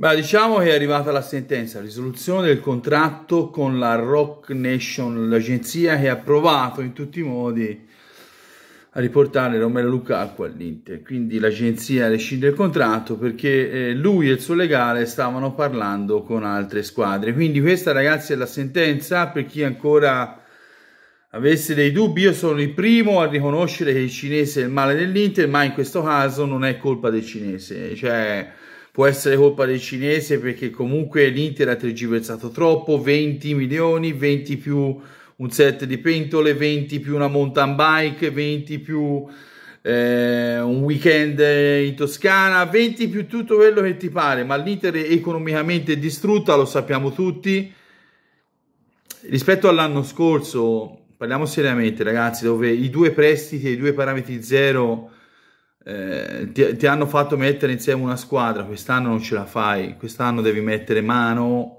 Beh, diciamo che è arrivata la sentenza, la risoluzione del contratto con la Rock Nation, l'agenzia che ha provato in tutti i modi a riportare Romero Lukaku all'Inter. Quindi l'agenzia rescinde il contratto perché eh, lui e il suo legale stavano parlando con altre squadre. Quindi questa ragazzi è la sentenza per chi ancora avesse dei dubbi. Io sono il primo a riconoscere che il cinese è il male dell'Inter, ma in questo caso non è colpa del cinese. Cioè Può essere colpa del cinese perché comunque l'Inter ha tergiversato troppo, 20 milioni, 20 più un set di pentole, 20 più una mountain bike, 20 più eh, un weekend in Toscana, 20 più tutto quello che ti pare, ma l'Inter è economicamente distrutta, lo sappiamo tutti. Rispetto all'anno scorso, parliamo seriamente ragazzi, dove i due prestiti e i due parametri zero eh, ti, ti, hanno fatto mettere insieme una squadra, quest'anno non ce la fai, quest'anno devi mettere mano,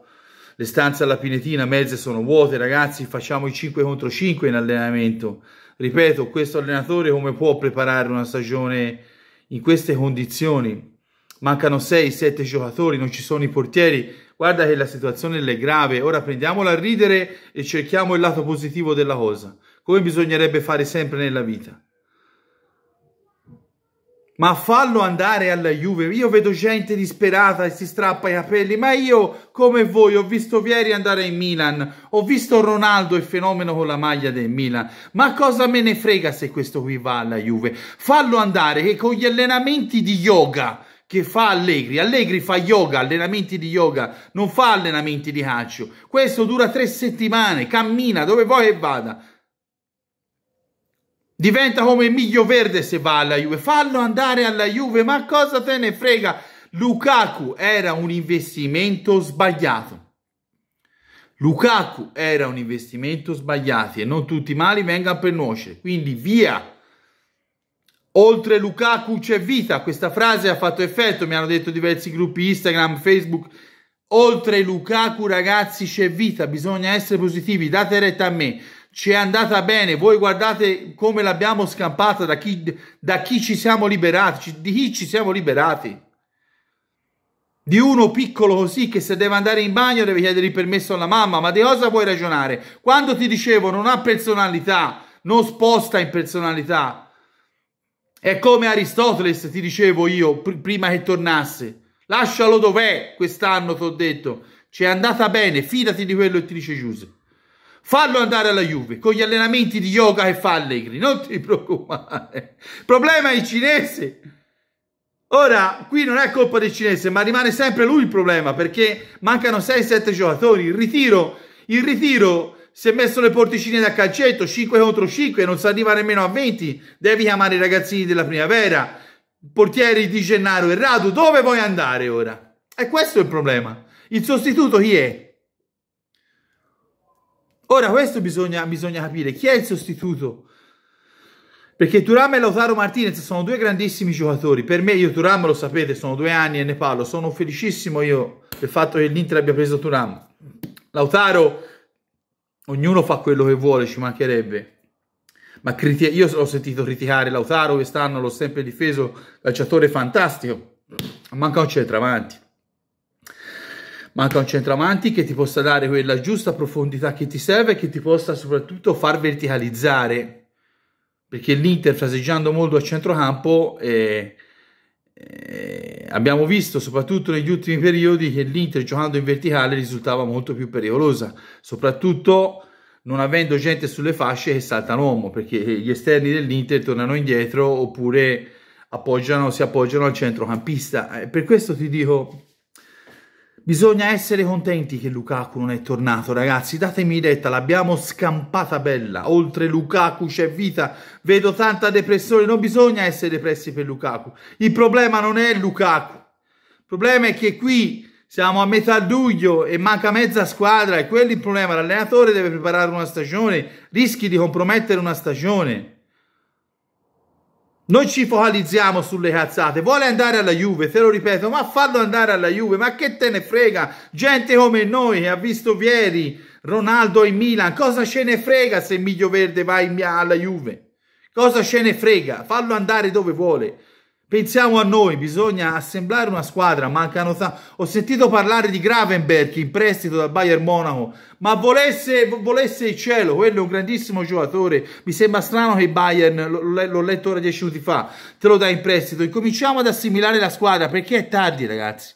le stanze alla Pinetina mezze sono vuote, ragazzi, facciamo i 5 contro 5 in allenamento. Ripeto, questo allenatore come può preparare una stagione in queste condizioni? Mancano 6-7 giocatori, non ci sono i portieri. Guarda che la situazione è grave. Ora prendiamola a ridere e cerchiamo il lato positivo della cosa, come bisognerebbe fare sempre nella vita ma fallo andare alla Juve. Io vedo gente disperata e si strappa i capelli, ma io come voi ho visto Vieri andare in Milan, ho visto Ronaldo il fenomeno con la maglia del Milan, ma cosa me ne frega se questo qui va alla Juve? Fallo andare che con gli allenamenti di yoga che fa Allegri. Allegri fa yoga, allenamenti di yoga, non fa allenamenti di calcio. Questo dura tre settimane, cammina dove vuoi che vada diventa come Miglio Verde se va alla Juve, fallo andare alla Juve, ma cosa te ne frega? Lukaku era un investimento sbagliato. Lukaku era un investimento sbagliato e non tutti i mali vengano per nuocere, quindi via. Oltre Lukaku c'è vita, questa frase ha fatto effetto, mi hanno detto diversi gruppi Instagram, Facebook. Oltre Lukaku ragazzi c'è vita, bisogna essere positivi, date retta a me ci è andata bene, voi guardate come l'abbiamo scampata, da chi, da chi ci siamo liberati, di chi ci siamo liberati. Di uno piccolo così che se deve andare in bagno deve chiedere il permesso alla mamma, ma di cosa vuoi ragionare? Quando ti dicevo non ha personalità, non sposta in personalità. È come Aristoteles, ti dicevo io pr prima che tornasse. Lascialo dov'è quest'anno, ti ho detto. Ci è andata bene, fidati di quello che ti dice Giuseppe. Fallo andare alla Juve con gli allenamenti di yoga e fa Allegri, non ti preoccupare. Il problema è il cinese. Ora, qui non è colpa del cinese, ma rimane sempre lui il problema perché mancano 6-7 giocatori. Il ritiro, il ritiro si è messo le porticine da calcetto 5 contro 5, non si arriva nemmeno a 20. Devi chiamare i ragazzini della primavera, portieri di Gennaro e Radu. Dove vuoi andare ora? E questo è il problema. Il sostituto chi è? Ora questo bisogna, bisogna capire, chi è il sostituto? Perché Turam e Lautaro Martinez sono due grandissimi giocatori, per me io Turam lo sapete, sono due anni e ne parlo, sono felicissimo io del fatto che l'Inter abbia preso Turam. Lautaro, ognuno fa quello che vuole, ci mancherebbe. Ma io ho sentito criticare Lautaro quest'anno, l'ho sempre difeso, calciatore fantastico, manca un centravanti manca un centravanti che ti possa dare quella giusta profondità che ti serve e che ti possa soprattutto far verticalizzare, perché l'Inter fraseggiando molto a centrocampo eh, eh, abbiamo visto soprattutto negli ultimi periodi che l'Inter giocando in verticale risultava molto più pericolosa, soprattutto non avendo gente sulle fasce che saltano uomo, perché gli esterni dell'Inter tornano indietro oppure appoggiano, si appoggiano al centrocampista. Eh, per questo ti dico Bisogna essere contenti che Lukaku non è tornato, ragazzi. Datemi retta, l'abbiamo scampata bella. Oltre Lukaku c'è vita. Vedo tanta depressione, non bisogna essere depressi per Lukaku. Il problema non è Lukaku. Il problema è che qui siamo a metà luglio e manca mezza squadra e quello è il problema. L'allenatore deve preparare una stagione, rischi di compromettere una stagione. Noi ci focalizziamo sulle cazzate. Vuole andare alla Juve, te lo ripeto, ma fallo andare alla Juve, ma che te ne frega? Gente come noi che ha visto ieri Ronaldo in Milan, cosa ce ne frega se Miglio Verde va alla Juve? Cosa ce ne frega? Fallo andare dove vuole. Pensiamo a noi, bisogna assemblare una squadra, mancano... Ho sentito parlare di Gravenberg in prestito dal Bayern Monaco, ma volesse, volesse il cielo, quello è un grandissimo giocatore. Mi sembra strano che il Bayern, l'ho letto ora dieci minuti fa, te lo dà in prestito. Incominciamo ad assimilare la squadra perché è tardi ragazzi.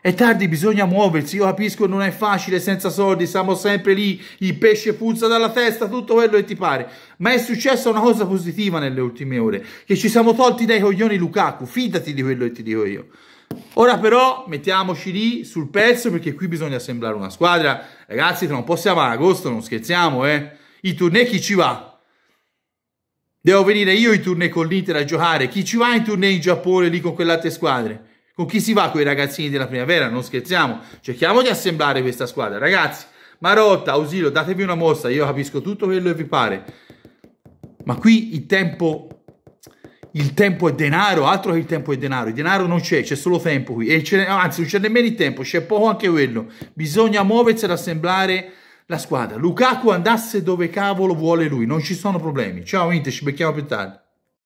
È tardi, bisogna muoversi. Io capisco che non è facile, senza soldi, siamo sempre lì, il pesce puzza dalla testa, tutto quello che ti pare. Ma è successa una cosa positiva nelle ultime ore, che ci siamo tolti dai coglioni Lukaku, fidati di quello che ti dico io. Ora però mettiamoci lì sul pezzo perché qui bisogna sembrare una squadra. Ragazzi, tra un po' siamo ad agosto, non scherziamo, eh. I tournée chi ci va? Devo venire io i tournée con l'Inter a giocare. Chi ci va in tournée in Giappone lì con quelle altre squadre? con chi si va con i ragazzini della primavera, non scherziamo, cerchiamo di assemblare questa squadra, ragazzi, Marotta, Ausilio, datevi una mossa, io capisco tutto quello che vi pare, ma qui il tempo, il tempo è denaro, altro che il tempo è denaro, il denaro non c'è, c'è solo tempo qui, e anzi non c'è nemmeno il tempo, c'è poco anche quello, bisogna muoversi ad assemblare la squadra, Lukaku andasse dove cavolo vuole lui, non ci sono problemi, ciao Inter, ci becchiamo più tardi.